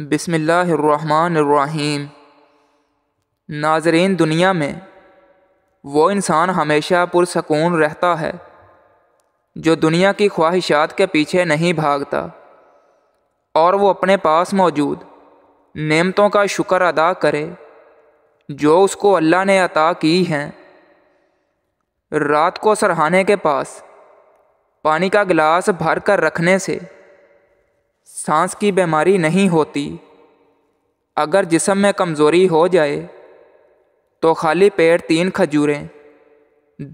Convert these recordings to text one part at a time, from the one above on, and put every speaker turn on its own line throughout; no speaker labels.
बसमिल्लाम नाजरीन दुनिया में वो इंसान हमेशा पुरसकून रहता है जो दुनिया की ख्वाहिशात के पीछे नहीं भागता और वो अपने पास मौजूद नेमतों का शुक्र अदा करे जो उसको अल्लाह ने अता की हैं रात को सरहाने के पास पानी का गिलास भर कर रखने से सांस की बीमारी नहीं होती अगर जिसम में कमज़ोरी हो जाए तो खाली पेट तीन खजूरें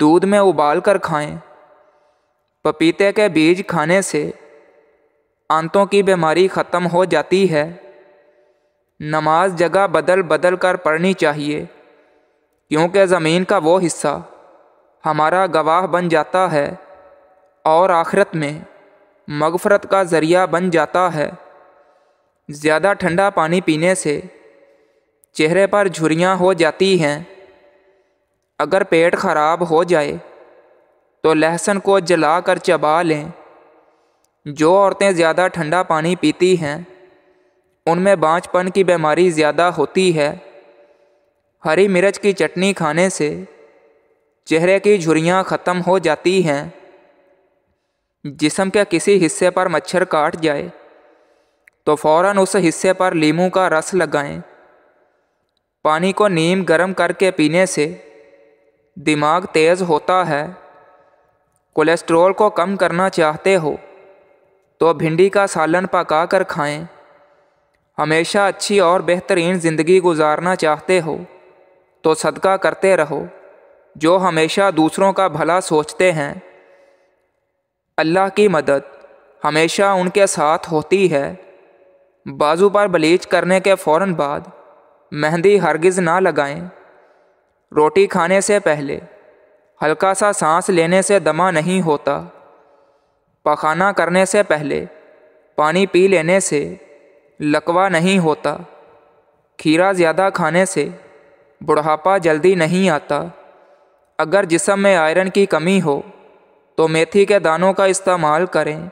दूध में उबाल कर खाएँ पपीते के बीज खाने से आंतों की बीमारी ख़त्म हो जाती है नमाज जगह बदल बदल कर पढ़नी चाहिए क्योंकि ज़मीन का वो हिस्सा हमारा गवाह बन जाता है और आखिरत में मगफरत का ज़रिया बन जाता है ज़्यादा ठंडा पानी पीने से चेहरे पर झुरियाँ हो जाती हैं अगर पेट ख़राब हो जाए तो लहसुन को जला कर चबा लें जो औरतें ज़्यादा ठंडा पानी पीती हैं उनमें बाँचपन की बीमारी ज़्यादा होती है हरी मिर्च की चटनी खाने से चेहरे की झुरियाँ ख़त्म हो जाती हैं जिसम के किसी हिस्से पर मच्छर काट जाए तो फ़ौर उस हिस्से पर लीमू का रस लगाएं पानी को नीम गर्म करके पीने से दिमाग तेज़ होता है कोलेस्ट्रोल को कम करना चाहते हो तो भिंडी का सालन पका कर खाएँ हमेशा अच्छी और बेहतरीन ज़िंदगी गुजारना चाहते हो तो सदका करते रहो जो हमेशा दूसरों का भला सोचते हैं अल्लाह की मदद हमेशा उनके साथ होती है बाजू पर ब्लीच करने के फ़ौर बाद मेहंदी हरगिज़ ना लगाएं। रोटी खाने से पहले हल्का सा सांस लेने से दमा नहीं होता पखाना करने से पहले पानी पी लेने से लकवा नहीं होता खीरा ज़्यादा खाने से बुढ़ापा जल्दी नहीं आता अगर जिसम में आयरन की कमी हो तो मेथी के दानों का इस्तेमाल करें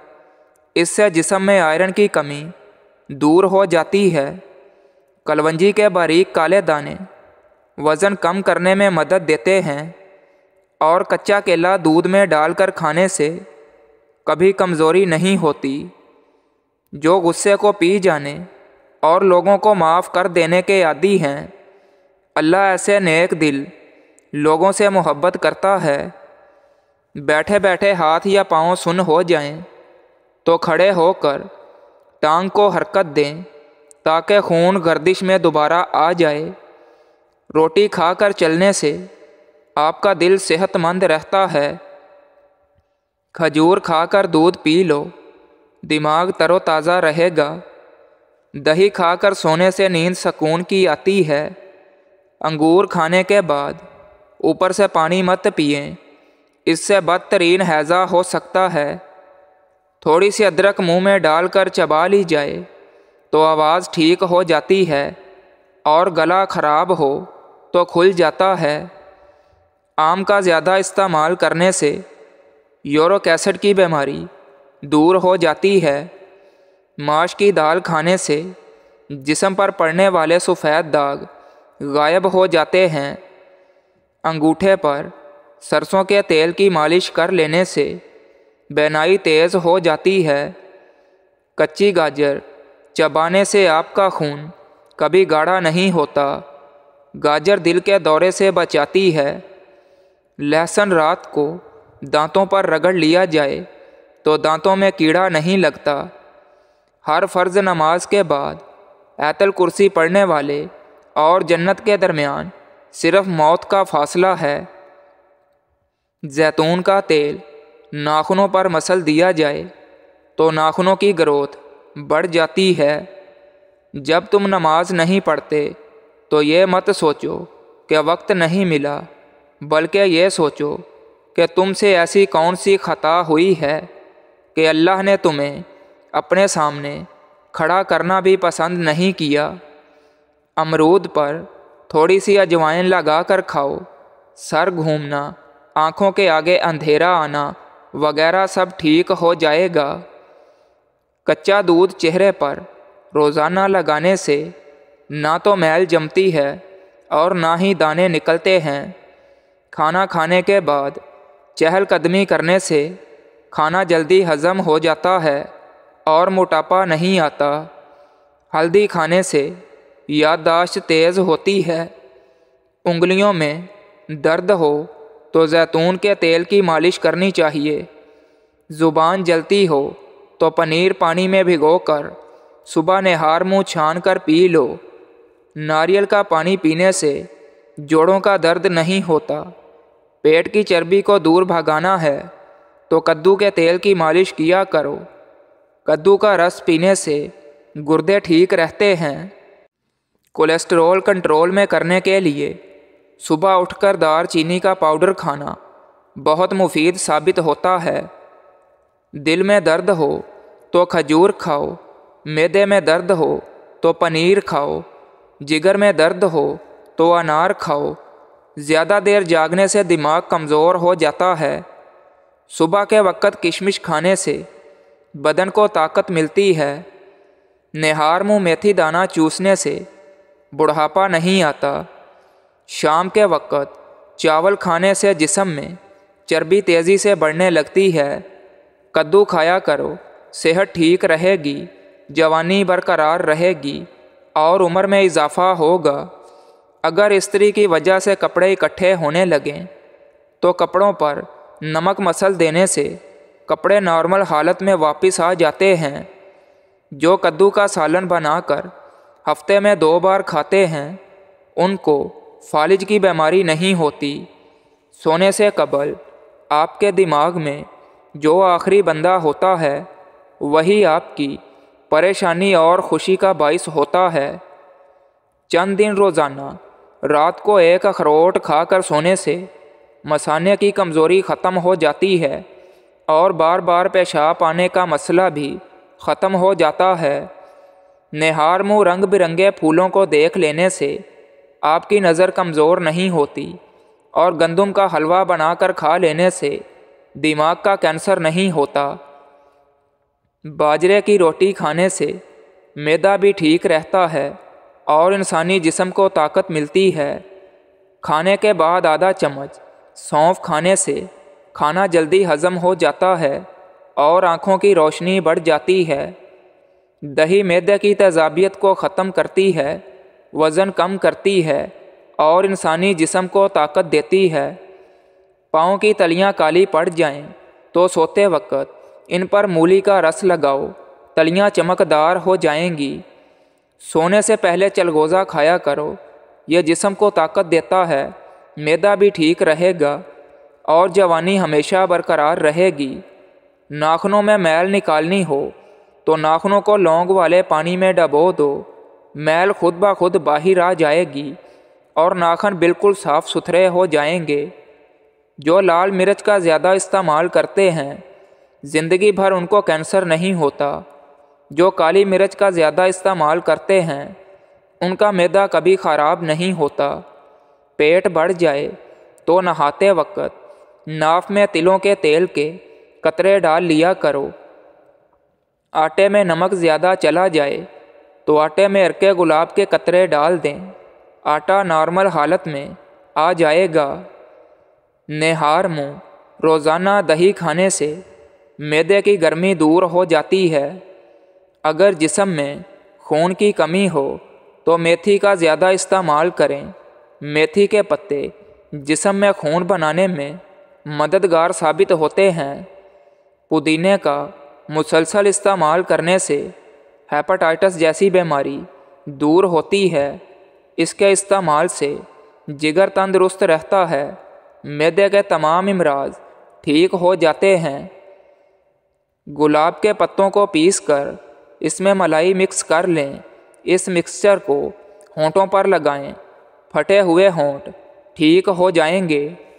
इससे जिसम में आयरन की कमी दूर हो जाती है कलवंजी के बारीक काले दाने वज़न कम करने में मदद देते हैं और कच्चा केला दूध में डालकर खाने से कभी कमज़ोरी नहीं होती जो गुस्से को पी जाने और लोगों को माफ़ कर देने के आदि हैं अल्लाह ऐसे नेक दिल लोगों से मोहब्बत करता है बैठे बैठे हाथ या पाँव सुन हो जाएं, तो खड़े होकर टांग को हरकत दें ताकि खून गर्दिश में दोबारा आ जाए रोटी खाकर चलने से आपका दिल सेहतमंद रहता है खजूर खाकर दूध पी लो दिमाग तरोताज़ा रहेगा दही खाकर सोने से नींद सुकून की आती है अंगूर खाने के बाद ऊपर से पानी मत पिएं इससे बदतरीन हैज़ा हो सकता है थोड़ी सी अदरक मुंह में डालकर चबा ली जाए तो आवाज़ ठीक हो जाती है और गला ख़राब हो तो खुल जाता है आम का ज़्यादा इस्तेमाल करने से यूरोक एसिड की बीमारी दूर हो जाती है माश की दाल खाने से जिसम पर पड़ने वाले सफ़ेद दाग गायब हो जाते हैं अंगूठे पर सरसों के तेल की मालिश कर लेने से बेनाई तेज़ हो जाती है कच्ची गाजर चबाने से आपका खून कभी गाढ़ा नहीं होता गाजर दिल के दौरे से बचाती है लहसुन रात को दांतों पर रगड़ लिया जाए तो दांतों में कीड़ा नहीं लगता हर फ़र्ज नमाज के बाद ऐतल कुर्सी पढ़ने वाले और जन्नत के दरमियान सिर्फ मौत का फासला है जैतून का तेल नाखूनों पर मसल दिया जाए तो नाखूनों की ग्रोथ बढ़ जाती है जब तुम नमाज नहीं पढ़ते तो ये मत सोचो कि वक्त नहीं मिला बल्कि ये सोचो कि तुमसे ऐसी कौन सी खता हुई है कि अल्लाह ने तुम्हें अपने सामने खड़ा करना भी पसंद नहीं किया अमरूद पर थोड़ी सी अजवाइन लगा कर खाओ सर घूमना आँखों के आगे अंधेरा आना वगैरह सब ठीक हो जाएगा कच्चा दूध चेहरे पर रोज़ाना लगाने से ना तो मैल जमती है और ना ही दाने निकलते हैं खाना खाने के बाद चहलकदमी करने से खाना जल्दी हज़म हो जाता है और मोटापा नहीं आता हल्दी खाने से याददाश्त तेज़ होती है उंगलियों में दर्द हो तो जैतून के तेल की मालिश करनी चाहिए ज़ुबान जलती हो तो पनीर पानी में भिगो कर सुबह नहार मुँह छान कर पी लो नारियल का पानी पीने से जोड़ों का दर्द नहीं होता पेट की चर्बी को दूर भगाना है तो कद्दू के तेल की मालिश किया करो कद्दू का रस पीने से गुर्दे ठीक रहते हैं कोलेस्ट्रॉल कंट्रोल में करने के लिए सुबह उठकर दार चीनी का पाउडर खाना बहुत मुफीद साबित होता है दिल में दर्द हो तो खजूर खाओ मैदे में दर्द हो तो पनीर खाओ जिगर में दर्द हो तो अनार खाओ ज़्यादा देर जागने से दिमाग कमज़ोर हो जाता है सुबह के वक्त किशमिश खाने से बदन को ताकत मिलती है नहार मुँह मेथी दाना चूसने से बुढ़ापा नहीं आता शाम के वक़्त चावल खाने से जिसम में चर्बी तेज़ी से बढ़ने लगती है कद्दू खाया करो सेहत ठीक रहेगी जवानी बरकरार रहेगी और उम्र में इजाफ़ा होगा अगर स्त्री की वजह से कपड़े इकट्ठे होने लगें तो कपड़ों पर नमक मसल देने से कपड़े नॉर्मल हालत में वापस आ जाते हैं जो कद्दू का सालन बनाकर हफ्ते में दो बार खाते हैं उनको फालिज की बीमारी नहीं होती सोने से कबल आपके दिमाग में जो आखिरी बंदा होता है वही आपकी परेशानी और खुशी का बाइस होता है चंद दिन रोज़ाना रात को एक अखरोट खाकर सोने से मसाने की कमज़ोरी ख़त्म हो जाती है और बार बार पेशाब आने का मसला भी ख़त्म हो जाता है नहार मुँह रंग बिरंगे फूलों को देख लेने से आपकी नज़र कमज़ोर नहीं होती और गंदम का हलवा बनाकर खा लेने से दिमाग का कैंसर नहीं होता बाजरे की रोटी खाने से मैदा भी ठीक रहता है और इंसानी जिसम को ताकत मिलती है खाने के बाद आधा चम्मच सौंफ खाने से खाना जल्दी हजम हो जाता है और आँखों की रोशनी बढ़ जाती है दही मैदे की तेजाबियत को ख़त्म करती है वज़न कम करती है और इंसानी जिसम को ताकत देती है पाँव की तलियाँ काली पड़ जाएं तो सोते वक्त इन पर मूली का रस लगाओ तलियाँ चमकदार हो जाएंगी सोने से पहले चलगोज़ा खाया करो यह जिसम को ताकत देता है मैदा भी ठीक रहेगा और जवानी हमेशा बरकरार रहेगी नाखनों में मैल निकालनी हो तो नाखनों को लौंग वाले पानी में डबो दो मैल खुद ब खुद बाहर आ जाएगी और नाखन बिल्कुल साफ़ सुथरे हो जाएंगे जो लाल मिर्च का ज़्यादा इस्तेमाल करते हैं ज़िंदगी भर उनको कैंसर नहीं होता जो काली मिर्च का ज़्यादा इस्तेमाल करते हैं उनका मैदा कभी ख़राब नहीं होता पेट बढ़ जाए तो नहाते वक्त नाफ में तिलों के तेल के कतरे डाल लिया करो आटे में नमक ज़्यादा चला जाए तो आटे में अरके गुलाब के कतरे डाल दें आटा नॉर्मल हालत में आ जाएगा नेहार मुँह रोज़ाना दही खाने से मैदे की गर्मी दूर हो जाती है अगर जिसम में खून की कमी हो तो मेथी का ज़्यादा इस्तेमाल करें मेथी के पत्ते जिसम में खून बनाने में मददगार साबित होते हैं पुदीने का मुसलसल इस्तेमाल करने से हेपाटाइटस जैसी बीमारी दूर होती है इसके इस्तेमाल से जिगर तंदुरुस्त रहता है मैदे के तमाम इमराज़ ठीक हो जाते हैं गुलाब के पत्तों को पीस कर इसमें मलाई मिक्स कर लें इस मिक्सचर को होंठों पर लगाएं, फटे हुए होंठ ठीक हो जाएंगे